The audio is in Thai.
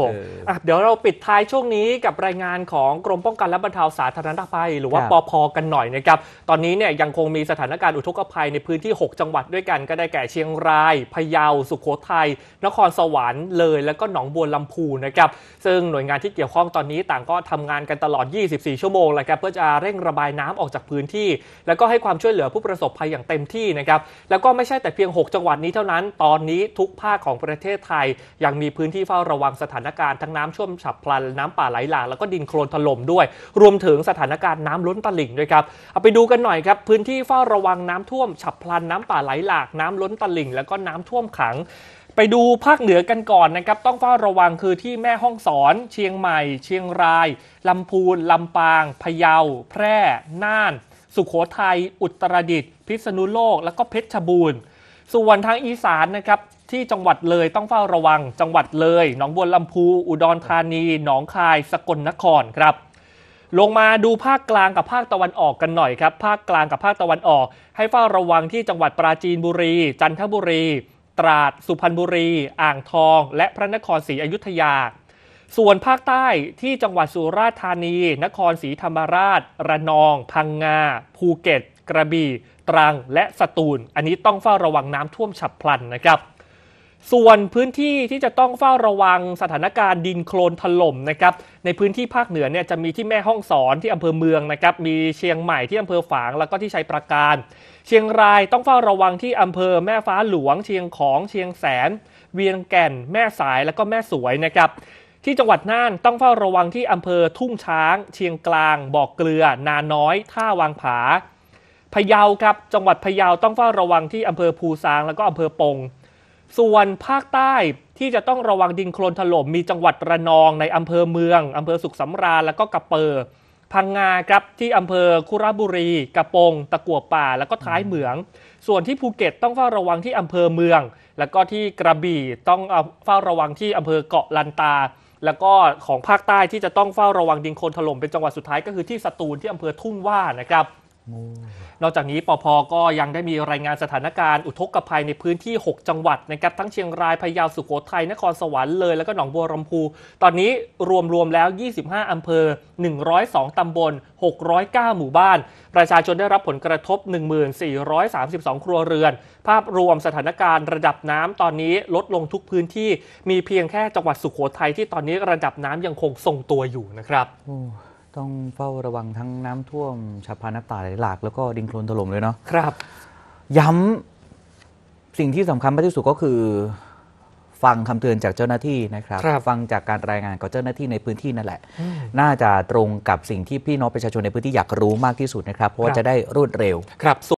ผมเดี๋ยวเราปิดท้ายช่วงนี้กับรายงานของกรมป้องกันและบรรเทาสาธารณภัย หรือว่าปพกันหน่อยนะครับตอนนี้เนี่ยยังคงมีสถานการณ์อุทกภัยในพื้นที่ 6 จังหวัดด้วยกัน ก็ได้แก่เชียงรายพะเยาสุขโขทัยนครสวรรค์เลยแล้วก็หนองบัวลำพูนะครับซึ่งหน่วยงานที่เกี่ยวข้องตอนนี้ต่างก็ทำงานกันตลอด 24 ชั่วโมงเลยครับเพื่อจะเร่งระบายน้ำออกจากพื้นที่ แล้วก็ให้ความช่วยเหลือผู้ประสบภัยอย่างเต็มที่นะครับแล้วก็ไม่ใช่แต่เพียง 6 จังหวัดนี้เท่านั้น ตอนนี้ทุกภาคของประเทศไทย ยังมีพื้นที่เฝ้าระวังสถานการณ์ทั้งน้ำช่วมฉับพลัน น้ำป่าไหลหลากแล้วก็ดินโคลนถล่มด้วย รวมถึงสถานการณ์น้ำล้นตลิ่งด้วยครับเอาไปดูกันหน่อยครับ พื้นที่เฝ้าระวังน้ำท่วมฉับพลัน น้ำป่าไหลหลาก น้ำล้นตลิ่ง แล้วก็น้ำท่วมขัง ไปดูภาคเหนือกันก่อนนะครับ ต้องเฝ้าระวังคือที่แม่ห้องสอน เชียงใหม่ เชียงรายลำพูนลำปางพะเยา แพร่น่าน สุขโขทัยอุตรดิตถ์พิษณุโลก แล้วก็เพชรบูรณ์ส่วนทางอีสานนะครับที่จังหวัดเลยต้องเฝ้าระวังจังหวัดเลยหนองบัวลำพูอุดรธานีหนองคาย สกลนครครับ ลงมาดูภาคกลางกับภาคตะวันออกกันหน่อยครับ ภาคกลางกับภาคตะวันออก ให้เฝ้าระวังที่จังหวัดปราจีนบุรี จันทบุรี ตราดสุพรรณบุรี อ่างทอง และพระนครศรีอยุธยา ส่วนภาคใต้ที่จังหวัดสุราษฎร์ธานี นครศรีธรรมราช ระนองพังงาภูเก็ต กระบี่ตรังและสตูล อันนี้ต้องเฝ้าระวังน้ำท่วมฉับพลันนะครับส่วนพื้นที่ที่จะต้องเฝ้าระวังสถานการณ์ดินโคลนถล่มนะครับในพื้นที่ภาคเหนือเนี่ยจะมีที่แม่ห้องสอนที่อำเภอเมืองนะครับมีเชียงใหม่ที่อำเภอฝางแล้วก็ที่ชัยปราการ เชียงรายต้องเฝ้าระวังที่อำเภอแม่ฟ้าหลวง เชียงของ เชียงแสน เวียงแก่น แม่สายแล้วก็แม่สวยนะครับที่จังหวัดน่าน ต้องเฝ้าระวังที่อำเภอทุ่งช้าง เชียงกลาง บอกเกลือ นาน้อย ท่าวางผาพะเยาครับจังหวัดพะเยาต้องเฝ้าระวังที่อำเภอภูซางแล้วก็อำเภอปงส่วนภาคใต้ที่จะต้องระวังดินโคลนถล่มมีจังหวัดระนองในอำเภอเมือง อำเภอสุขสำราญแล้วก็กระเปอร์พังงาครับที่อำเภอคุระบุรี กระปงตะกัวป่าแล้วก็ท้ายเหมือง ส่วนที่ภูเก็ตต้องเฝ้าระวังที่อำเภอเมือง แล้วก็ที่กระบี่ต้องเฝ้าระวังที่อำเภอเกาะลันตา แล้วก็ของภาคใต้ที่จะต้องเฝ้าระวังดินโคลนถล่มเป็นจังหวัดสุดท้ายก็คือที่สตูลที่อำเภอทุ่งว่านะครับนอกจากนี้ปพก็ยังได้มีรายงานสถานการณ์อุทกภัยในพื้นที่ 6 จังหวัดนะครับทั้งเชียงรายพะเยาสุโขทัยนครสวรรค์เลยแล้วก็หนองบัวลำพู ตอนนี้รวมๆแล้ว 25 อำเภอ 102 ตำบล 609 หมู่บ้าน ประชาชนได้รับผลกระทบ 1432 ครัวเรือน ภาพรวมสถานการณ์ระดับน้ำตอนนี้ลดลงทุกพื้นที่มีเพียงแค่จังหวัดสุโขทัยที่ตอนนี้ระดับน้ำยังคงทรงตัวอยู่นะครับต้องเฝ้าระวังทั้งน้ำท่วมฉับพลันน้ำป่าไหลหลากแล้วก็ดินโคลนถล่มเลยเนาะครับ ย้ำสิ่งที่สำคัญมากที่สุดก็คือฟังคำเตือนจากเจ้าหน้าที่นะครับครับฟังจากการรายงานของเจ้าหน้าที่ในพื้นที่นั่นแหละ น่าจะตรงกับสิ่งที่พี่น้องประชาชนในพื้นที่อยากรู้มากที่สุดนะครับ เพราะว่าจะได้รวดเร็วครับ